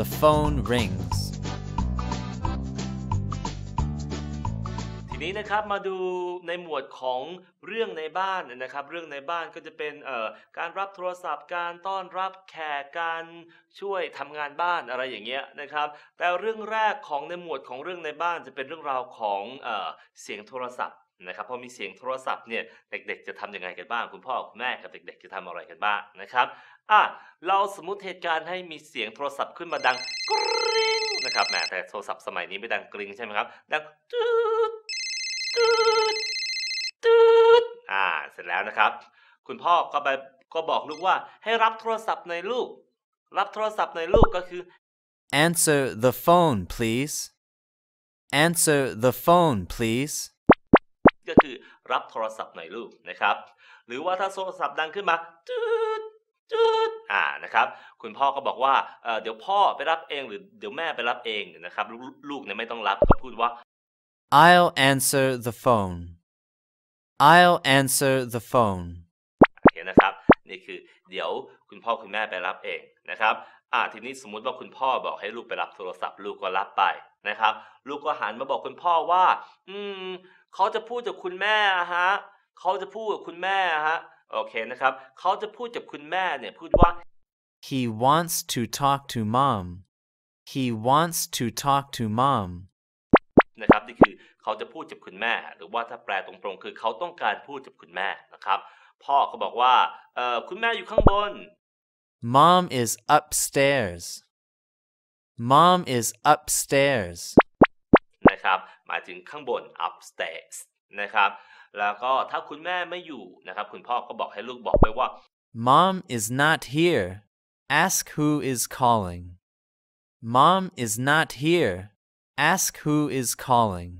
The phone rings. ทีนี้นะครับมาดูในหมวดของเรื่องในบ้านนะครับเรื่องในบ้านก็จะเป็นการรับโทรศัพท์การต้อนรับแขกการช่วยทำงานบ้านอะไรอย่างเงี้ยนะครับแต่เรื่องแรกของในหมวดของเรื่องในบ้านจะเป็นเรื่องราวของเสียงโทรศัพท์นะครับพอมีเสียงโทรศัพท์เนี่ยเด็กๆจะทํำยังไงกันบ้าง คุณพ่อคุณแม่กับเด็ก ๆ จะทำอะไรกันบ้างนะครับอ่ะเราสมมติเหตุการณ์ให้มีเสียงโทรศัพท์ขึ้นมาดังกริ๊งนะครับแหมแต่โทรศัพท์สมัยนี้ไม่ดังกริ๊งใช่ไหมครับดังตืดตืดตืดอ่าเสร็จแล้วนะครับ คุณพ่อก็ไปก็บอกลูกว่า ให้รับโทรศัพท์ในลูกรับโทรศัพท์ในลูก ก็คือ answer the phone please answer the phone please ก็คือรับโทรศัพท์หน่อยลูกนะครับหรือว่าถ้าโทรศัพท์ดังขึ้นมาจุดจุดอ่านะครับคุณพ่อก็บอกว่าเเดี๋ยวพ่อไปรับเองหรือเดี๋ยวแม่ไปรับเองนะครับลูกเนี่ยไม่ต้องรับก็พูดว่า I'll answer the phone I'll answer the phone โอเคนะครับนี่คือเดี๋ยวคุณพ่อคุณแม่ไปรับเองนะครับอ่าทีนี้สมมุติว่าคุณพ่อบอกให้ลูกไปรับโทรศัพท์ลูกก็รับไปนะครับลูกก็หันมาบอกคุณพ่อว่า อืมเขาจะพูดกับคุณแม่ฮะ เขาจะพูดกับคุณแม่ฮะ โอเคนะครับ เขาจะพูดกับคุณแม่เนี่ยพูดว่า he wants to talk to mom he wants to talk to mom นะครับ นี่คือเขาจะพูดกับคุณแม่ หรือว่าถ้าแปลตรงๆคือเขาต้องการพูดกับคุณแม่นะครับ พ่อก็บอกว่าเออคุณแม่อยู่ข้างบน mom is upstairs mom is upstairs นะครับถึงข้างบน upstairs นะครับ แล้วก็ถ้าคุณแม่ไม่อยู่นะครับคุณพ่อก็บอกให้ลูกบอกไปว่า Mom is not here ask who is calling Mom is not here ask who is calling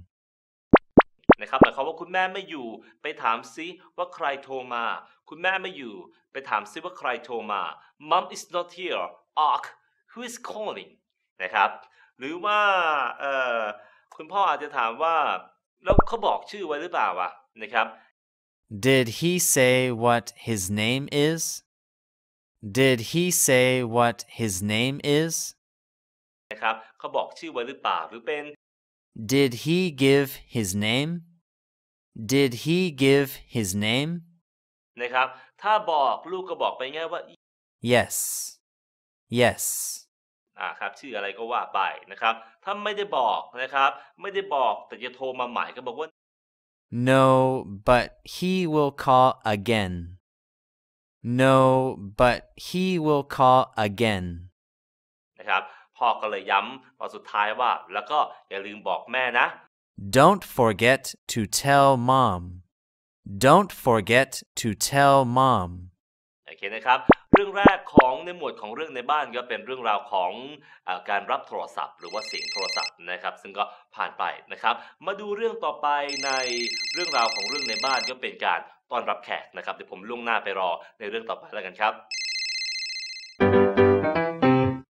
นะครับหมายความว่าคุณแม่ไม่อยู่ไปถามซิว่าใครโทรมา คุณแม่ไม่อยู่ ไปถามซิว่าใครโทรมา Mom is not here ask who is calling นะครับหรือว่าเอ่อคุณพ่ออาจจะถามว่า แล้วเขาบอกชื่อไว้หรือเปล่าวะ นะครับ Did he say what his name is Did he say what his name is นะครับเขาบอกชื่อไว้หรือเปล่าหรือเป็น Did he give his name Did he give his name นะครับ ถ้าบอกลูกก็บอกไปง่ายว่า Yes Yes นะครับชื่ออะไรก็ว่าไปนะครับ ถ้าไม่ได้บอกนะครับ ไม่ได้บอกแต่จะโทรมาใหม่ก็บอกว่า no but he will call again no but he will call again นะครับพ่อก็เลยย้ำตอนสุดท้ายว่าแล้วก็อย่าลืมบอกแม่นะ don't forget to tell mom don't forget to tell mom โอเคนะครับเรื่องแรกของในหมวดของเรื่องในบ้านก็เป็นเรื่องราวของอการรับโทรศัพท์หรือว่าเสียงโทรศัพท์นะครับซึ่งก็ผ่านไปนะครับ มาดูเรื่องต่อไปในเรื่องราวของเรื่องในบ้านก็เป็นการต้อนรับแขกนะครับเดี๋ยวผมล่วงหน้าไปรอในเรื่องต่อไปแล้วกันครับ